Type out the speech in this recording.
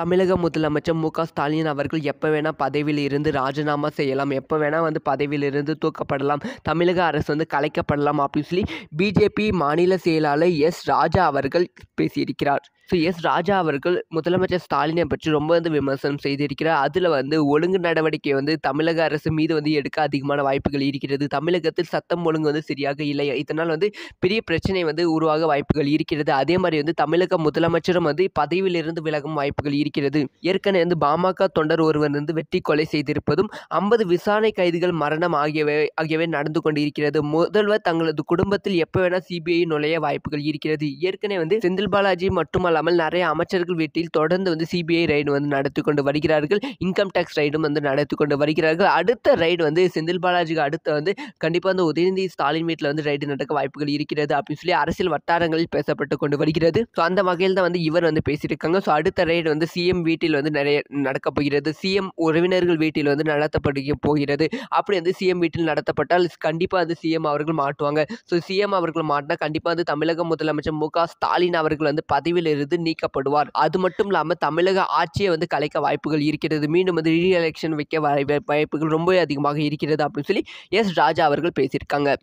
தமிழக முதலமைச்சர் மு க ஸ்டாலின் அவர்கள் எப்போ வேணால் பதவியில் இருந்து ராஜினாமா செய்யலாம் எப்போ வேணால் வந்து பதவியில் இருந்து தூக்கப்படலாம் தமிழக அரசு வந்து கலைக்கப்படலாம் அப்படின்னு சொல்லி பிஜேபி மாநில செயலாளர் எஸ் ராஜா அவர்கள் பேசியிருக்கிறார் ஸோ எஸ் ராஜா அவர்கள் முதலமைச்சர் ஸ்டாலினை பற்றி ரொம்ப வந்து விமர்சனம் செய்திருக்கிறார் அதில் வந்து ஒழுங்கு நடவடிக்கை வந்து தமிழக அரசு மீது வந்து எடுக்க அதிகமான வாய்ப்புகள் இருக்கிறது தமிழகத்தில் சத்தம் ஒழுங்கு வந்து சரியாக இல்லை இதனால் வந்து பெரிய பிரச்சனை வந்து உருவாக வாய்ப்புகள் இருக்கிறது அதே மாதிரி வந்து தமிழக முதலமைச்சரும் வந்து பதவியிலிருந்து விலகும் வாய்ப்புகள் இருக்கிறது ஏற்கனவே வந்து பாமக தொண்டர் ஒருவர் வந்து வெட்டி கொலை செய்திருப்பதும் ஐம்பது விசாரணை கைதிகள் மரணம் ஆகியவை ஆகியவை நடந்து கொண்டிருக்கிறது முதல்வர் தங்களது குடும்பத்தில் எப்போ வேணால் சிபிஐ நுழைய வாய்ப்புகள் இருக்கிறது ஏற்கனவே வந்து செந்தில் பாலாஜி மட்டுமல்ல மட்டுமல்லாமல் நிறைய அமைச்சர்கள் வீட்டில் தொடர்ந்து வந்து சிபிஐ ரைடு வந்து நடத்தி கொண்டு வருகிறார்கள் இன்கம் டேக்ஸ் ரைடும் வந்து நடத்தி கொண்டு வருகிறார்கள் அடுத்த ரைடு வந்து செந்தில் பாலாஜிக்கு அடுத்து வந்து கண்டிப்பாக வந்து உதயநிதி ஸ்டாலின் வீட்டில் வந்து ரைடு நடக்க வாய்ப்புகள் இருக்கிறது அப்படின்னு சொல்லி அரசியல் வட்டாரங்களில் பேசப்பட்டு கொண்டு வருகிறது ஸோ அந்த வகையில் தான் வந்து இவர் வந்து பேசியிருக்காங்க ஸோ அடுத்த ரைடு வந்து சிஎம் வீட்டில் வந்து நிறைய நடக்க போகிறது சிஎம் உறவினர்கள் வீட்டில் வந்து நடத்தப்படுக போகிறது அப்படி வந்து சிஎம் வீட்டில் நடத்தப்பட்டால் கண்டிப்பாக வந்து சிஎம் அவர்கள் மாட்டுவாங்க ஸோ சிஎம் அவர்கள் மாட்டினா கண்டிப்பாக வந்து தமிழக முதலமைச்சர் மு க ஸ்டாலின் அவர்கள் வந்து பதவியில் இரு இருந்து நீக்கப்படுவார் அது மட்டும் இல்லாமல் தமிழக ஆட்சியை வந்து கலைக்க வாய்ப்புகள் இருக்கிறது மீண்டும் வந்து ரீஎலெக்ஷன் வைக்க வாய்ப்புகள் ரொம்பவே அதிகமாக இருக்கிறது அப்படின்னு சொல்லி எஸ் ராஜா அவர்கள் பேசியிருக்காங்க